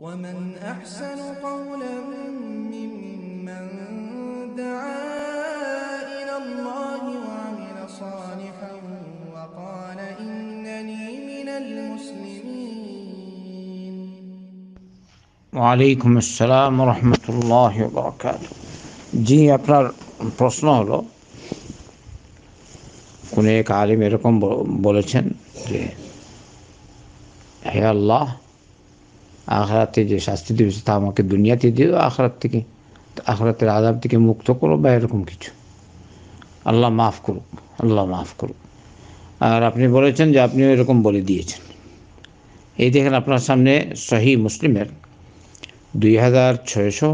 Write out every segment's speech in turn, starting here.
ومن أحسن قولا ممن دعا إلى الله وعمل صالحا وقال إنني من المسلمين وعليكم السلام ورحمة الله وبركاته جي أبرار প্রশ্ন হলো কোনো এক আলিম এরকম বলেছেন যে হে আল্লাহ আখরাতে যে শাস্তি দিয়েছে তা আমাকে দুনিয়াতে দিও আখরাত থেকে আখরাতের আদাব থেকে মুক্ত করো বা এরকম কিছু আল্লাহ মাফ করুক আল্লাহ মাফ করুক আর আপনি বলেছেন যে আপনিও এরকম বলে দিয়েছেন এই দেখেন আপনার সামনে শাহী মুসলিমের দুই হাজার ছয়শো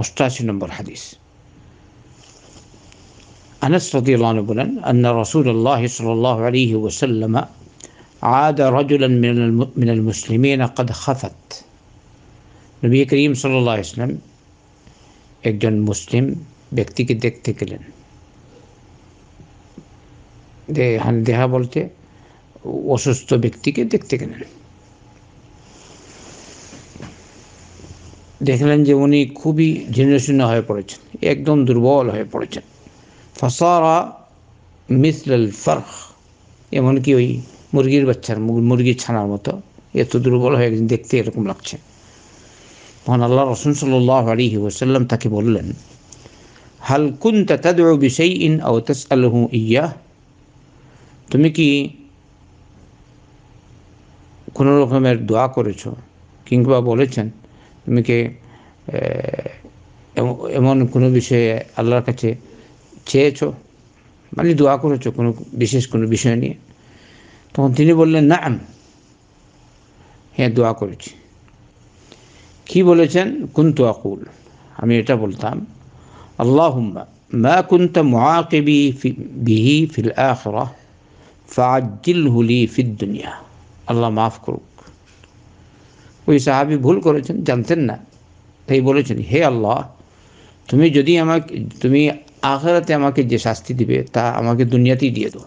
অষ্টাশি নম্বর হাদিস আনাস রদিউল্লাহ বলেন আন্না রসুল আল্লাহ সাল আলী ওসাল্লামা عاد رجلا من من المسلمين قد خفت নবী করিম সাল্লা ইসলাম একজন মুসলিম ব্যক্তিকে দেখতে গেলেন দেহা বলতে অসুস্থ ব্যক্তিকে দেখতে গেলেন দেখলেন যে উনি খুবই জীর্ণশীর্ণ হয়ে পড়েছেন একদম দুর্বল হয়ে পড়েছেন ফসারা মিসল ফরখ এমনকি ওই মুরগির বাচ্চার মুরগির ছানার মতো এত দুর্বল হয়ে গেছে দেখতে এরকম লাগছে তখন আল্লাহ রসুন সাল্লি আলিহি ওসাল্লাম তাকে বললেন হালকুন বিষয় ইন ইয়া তুমি কি কোনো রকমের দোয়া করেছ কিংবা বলেছেন তুমি কি এমন কোনো বিষয়ে আল্লাহর কাছে চেয়েছো মানে দোয়া করেছো কোনো বিশেষ কোনো বিষয় নিয়ে তখন তিনি বললেন না হ্যাঁ দোয়া করেছি কি বলেছেন কুন্তু আকুল আমি এটা বলতাম আল্লাহুম্মা ما كنت معاقبي في به في الآخرة فعجله لي في الدنيا আল্লাহ মাফ করুক ওই সাহাবি ভুল করেছেন জানতেন না তাই বলেছেন হে আল্লাহ তুমি যদি আমাকে তুমি আখেরাতে আমাকে যে শাস্তি দিবে তা আমাকে দুনিয়াতেই দিয়ে দাও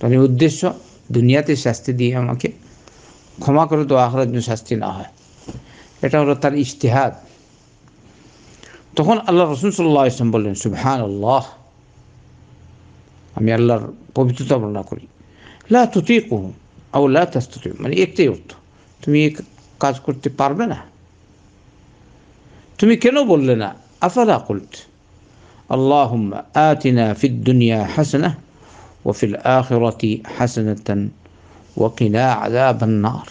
তবে উদ্দেশ্য দুনিয়াতে শাস্তি দিয়ে আমাকে ক্ষমা করে তো আখরাত শাস্তি না হয় এটা হলো তার ইশতেহাদ তখন আল্লাহ রসুন সাল্লাহ ইসলাম বললেন সুবহান আল্লাহ আমি আল্লাহর পবিত্রতা বর্ণনা করি লা তুতি কহ আও লা তাস্তুতি মানে একটাই অর্থ তুমি এক কাজ করতে পারবে না তুমি কেন বললে না আফালা কুলত আল্লাহ আতিনা ফিদ দুনিয়া হাসনা وفي الآخرة حسنة وقنا عذاب النار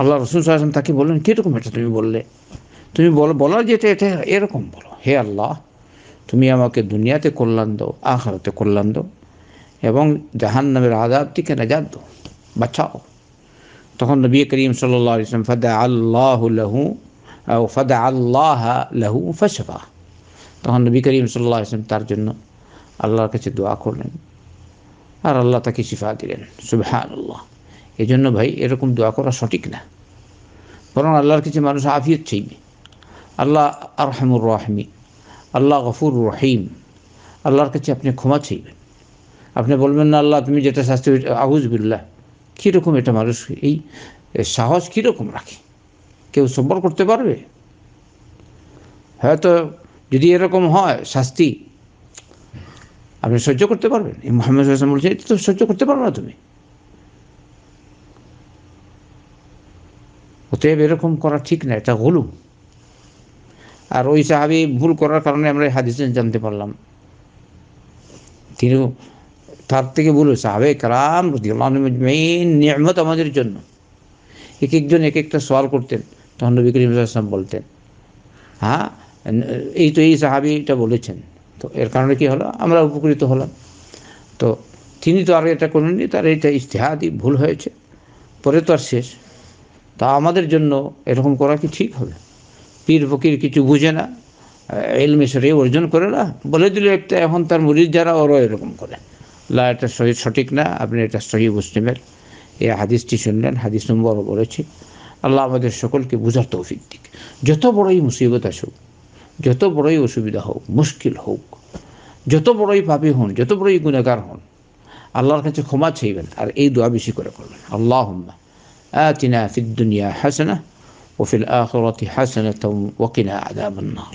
আল্লাহ রসুল সাহেব তাকে বললেন কীরকম এটা তুমি বললে তুমি বলো বলার যেটা এটা এরকম বলো হে আল্লাহ তুমি আমাকে দুনিয়াতে কল্যাণ দো আখরাতে কল্যাণ দো এবং জাহান্নামের আজাব থেকে নাজাদ দাও বাঁচাও তখন নবী করিম সাল্লাহ ইসলাম ফদা আল্লাহ লহু ফদা আল্লাহ লহু ফসফা তখন নবী করিম সাল্লাহ ইসলাম তার জন্য আল্লাহর কাছে দোয়া করলেন আর আল্লাহ তাকে শিফা দিলেন সুবহান আল্লাহ এই জন্য ভাই এরকম দোয়া করা সঠিক না বরং আল্লাহর কাছে মানুষ আফিয়ত চাইবে আল্লাহ আরহামুর রহমি আল্লাহ গফুর রহিম আল্লাহর কাছে আপনি ক্ষমা চাইবেন আপনি বলবেন না আল্লাহ তুমি যেটা শাস্তি আহুজবিল্লা কীরকম এটা মানুষ এই সাহস কীরকম রাখে কেউ সম্পর্ক করতে পারবে হয়তো যদি এরকম হয় শাস্তি আপনি সহ্য করতে পারবেন এই মোহাম্মদ হাসান বলছে এটা তো সহ্য করতে পারবে না তুমি অতএব এরকম করা ঠিক না এটা গলুম আর ওই সাহাবি ভুল করার কারণে আমরা হাদিস জানতে পারলাম তিনি তার থেকে ভুল সাহাবে কালাম নিয়ামত আমাদের জন্য এক একজন এক একটা সওয়াল করতেন তখন নবী করিম বলতেন হ্যাঁ এই তো এই সাহাবিটা বলেছেন তো এর কারণে কি হলো আমরা উপকৃত হলাম তো তিনি তো আর এটা করেননি তার এটা ইশতেহাদি ভুল হয়েছে পরে তো আর শেষ তা আমাদের জন্য এরকম করা কি ঠিক হবে পীর ফকির কিছু বুঝে না এলমে সরে অর্জন করে না বলে দিল একটা এখন তার মুরিদ যারা ওরও এরকম করে লা এটা সহি সঠিক না আপনি এটা সহি মুসলিমের এই হাদিসটি শুনলেন হাদিস নম্বরও বলেছি আল্লাহ আমাদের সকলকে বোঝার তৌফিক দিক যত বড়ই মুসিবত আসুক যত বড়ই অসুবিধা হোক মুশকিল হোক যত বড়ই পাপি হন যত বড়ই গুণাগার হন আল্লাহর কাছে ক্ষমা চাইবেন আর এই দোয়া বেশি করে করবেন আল্লাহ آتنا في الدنيا حسنة وفي الآخرة حسنة وقنا عذاب النار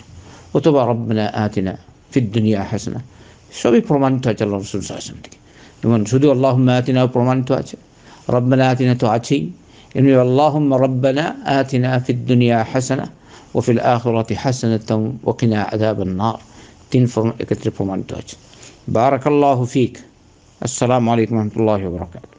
وتب ربنا آتنا في الدنيا حسنة সবই প্রমাণিত আছে আল্লাহ রসুল সাহসান থেকে যেমন শুধু আল্লাহ আতিনা প্রমাণিত আছে রব্বানা আতিনা তো আছেই এমনি আল্লাহ রব্বানা আতিনা ফিদ দুনিয়া হাসানা وفي الآخرة حسنة وقنا عذاب النار تين فرم بارك الله فيك السلام عليكم ورحمة الله وبركاته